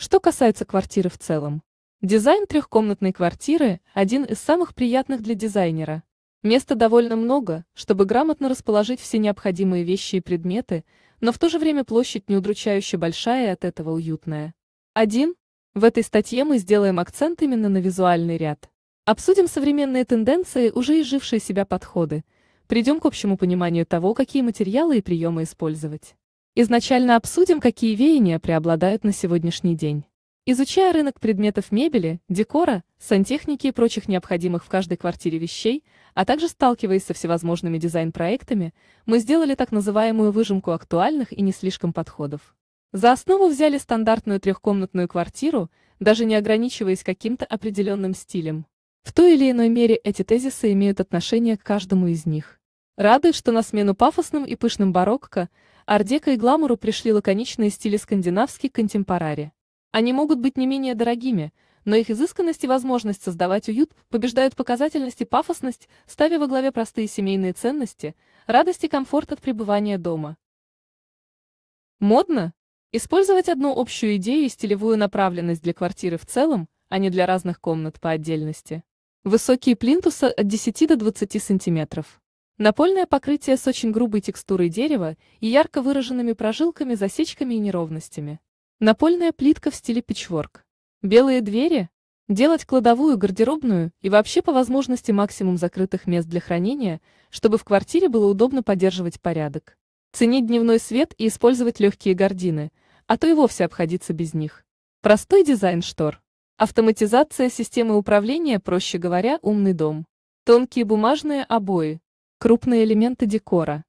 Что касается квартиры в целом. Дизайн трехкомнатной квартиры – один из самых приятных для дизайнера. Места довольно много, чтобы грамотно расположить все необходимые вещи и предметы, но в то же время площадь не удручающе большая и от этого уютная. 1. В этой статье мы сделаем акцент именно на визуальный ряд. Обсудим современные тенденции, уже изжившие себя подходы. Придем к общему пониманию того, какие материалы и приемы использовать. Изначально обсудим, какие веяния преобладают на сегодняшний день. Изучая рынок предметов мебели, декора, сантехники и прочих необходимых в каждой квартире вещей, а также сталкиваясь со всевозможными дизайн-проектами, мы сделали так называемую выжимку актуальных и не слишком подходов. За основу взяли стандартную трехкомнатную квартиру, даже не ограничиваясь каким-то определенным стилем. В той или иной мере эти тезисы имеют отношение к каждому из них. Рады, что на смену пафосным и пышным барокко Ардека и гламуру пришли лаконичные стили скандинавский контемпорари. Они могут быть не менее дорогими, но их изысканность и возможность создавать уют побеждают показательность и пафосность, ставя во главе простые семейные ценности, радость и комфорт от пребывания дома. Модно? Использовать одну общую идею и стилевую направленность для квартиры в целом, а не для разных комнат по отдельности. Высокие плинтуса от 10 до 20 сантиметров. Напольное покрытие с очень грубой текстурой дерева и ярко выраженными прожилками, засечками и неровностями. Напольная плитка в стиле пичворк. Белые двери. Делать кладовую, гардеробную и вообще по возможности максимум закрытых мест для хранения, чтобы в квартире было удобно поддерживать порядок. Ценить дневной свет и использовать легкие гардины, а то и вовсе обходиться без них. Простой дизайн штор. Автоматизация системы управления, проще говоря, умный дом. Тонкие бумажные обои. Крупные элементы декора.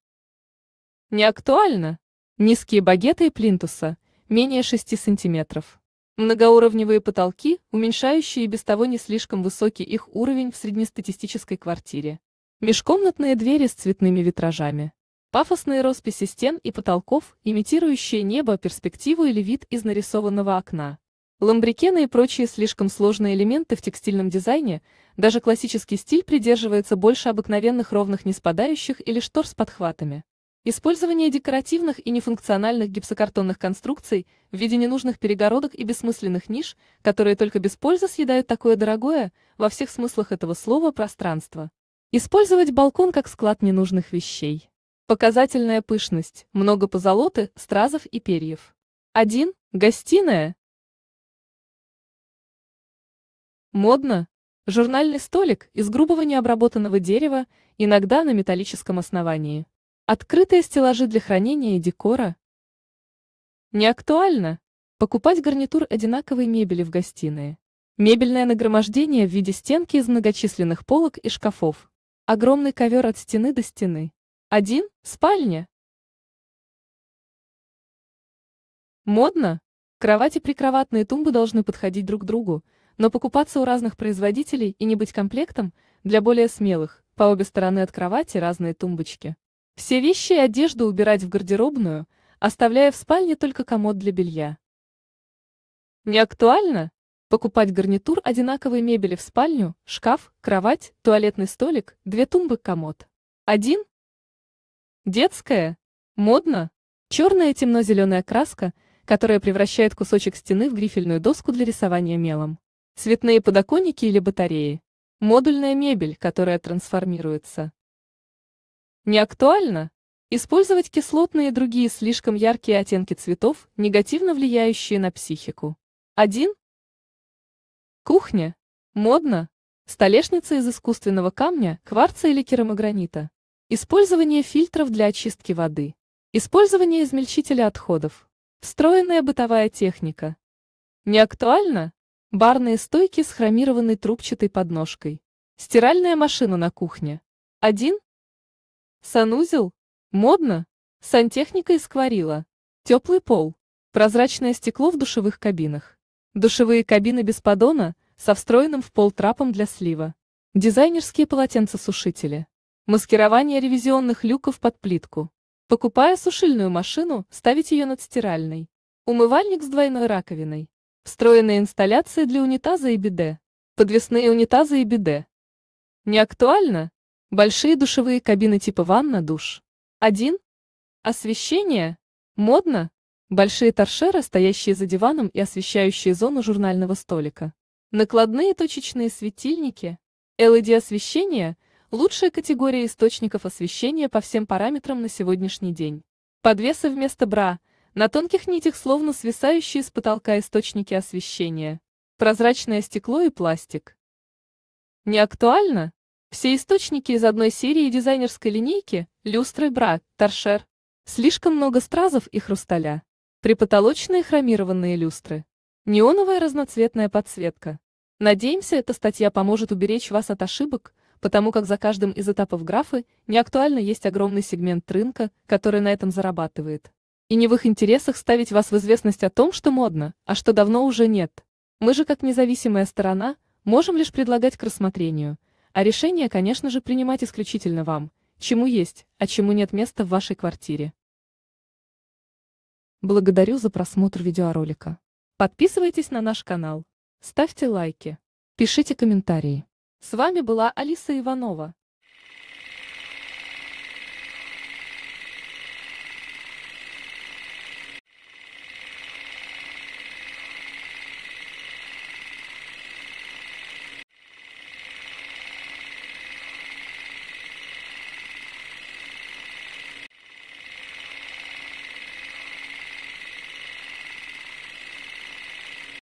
Не актуально. Низкие багеты и плинтуса, менее 6 сантиметров. Многоуровневые потолки, уменьшающие и без того не слишком высокий их уровень в среднестатистической квартире. Межкомнатные двери с цветными витражами. Пафосные росписи стен и потолков, имитирующие небо, перспективу или вид из нарисованного окна. Ламбрикены и прочие слишком сложные элементы в текстильном дизайне, даже классический стиль придерживается больше обыкновенных ровных неспадающих или штор с подхватами. Использование декоративных и нефункциональных гипсокартонных конструкций в виде ненужных перегородок и бессмысленных ниш, которые только без пользы съедают такое дорогое, во всех смыслах этого слова, пространство. Использовать балкон как склад ненужных вещей. Показательная пышность, много позолоты, стразов и перьев. 1. Гостиная, Модно. Журнальный столик из грубого необработанного дерева, иногда на металлическом основании. Открытые стеллажи для хранения и декора. Не актуально. Покупать гарнитур одинаковой мебели в гостиные. Мебельное нагромождение в виде стенки из многочисленных полок и шкафов. Огромный ковер от стены до стены. Один – спальня. Модно. Кровати прикроватные тумбы должны подходить друг к другу – но покупаться у разных производителей и не быть комплектом для более смелых, по обе стороны от кровати разные тумбочки. Все вещи и одежду убирать в гардеробную, оставляя в спальне только комод для белья. Не актуально? Покупать гарнитур одинаковой мебели в спальню, шкаф, кровать, туалетный столик, две тумбы, комод. Один? Детская? Модно? Черная темно-зеленая краска, которая превращает кусочек стены в грифельную доску для рисования мелом. Цветные подоконники или батареи. Модульная мебель, которая трансформируется. Не актуально? Использовать кислотные и другие слишком яркие оттенки цветов, негативно влияющие на психику. 1. Кухня. Модно. Столешница из искусственного камня, кварца или керамогранита. Использование фильтров для очистки воды. Использование измельчителя отходов. Встроенная бытовая техника. Не актуально? Барные стойки с хромированной трубчатой подножкой. Стиральная машина на кухне. Один? Санузел? Модно? Сантехника из Кварила. Теплый пол. Прозрачное стекло в душевых кабинах. Душевые кабины без поддона, со встроенным в пол трапом для слива. Дизайнерские полотенцесушители. Маскирование ревизионных люков под плитку. Покупая сушильную машину, ставить ее над стиральной. Умывальник с двойной раковиной. Встроенные инсталляции для унитаза и биде. Подвесные унитазы и биде. Не актуально? Большие душевые кабины типа ванна, душ. 1. Освещение. Модно. Большие торшеры, стоящие за диваном и освещающие зону журнального столика. Накладные точечные светильники. LED-освещение – лучшая категория источников освещения по всем параметрам на сегодняшний день. Подвесы вместо бра – на тонких нитях словно свисающие с потолка источники освещения. Прозрачное стекло и пластик. Не актуально? Все источники из одной серии дизайнерской линейки – люстры, бра, торшер. Слишком много стразов и хрусталя. Припотолочные хромированные люстры. Неоновая разноцветная подсветка. Надеемся, эта статья поможет уберечь вас от ошибок, потому как за каждым из этапов графы неактуально есть огромный сегмент рынка, который на этом зарабатывает. И не в их интересах ставить вас в известность о том, что модно, а что давно уже нет. Мы же, как независимая сторона, можем лишь предлагать к рассмотрению. А решение, конечно же, принимать исключительно вам, чему есть, а чему нет места в вашей квартире. Благодарю за просмотр видеоролика. Подписывайтесь на наш канал. Ставьте лайки. Пишите комментарии. С вами была Алиса Иванова.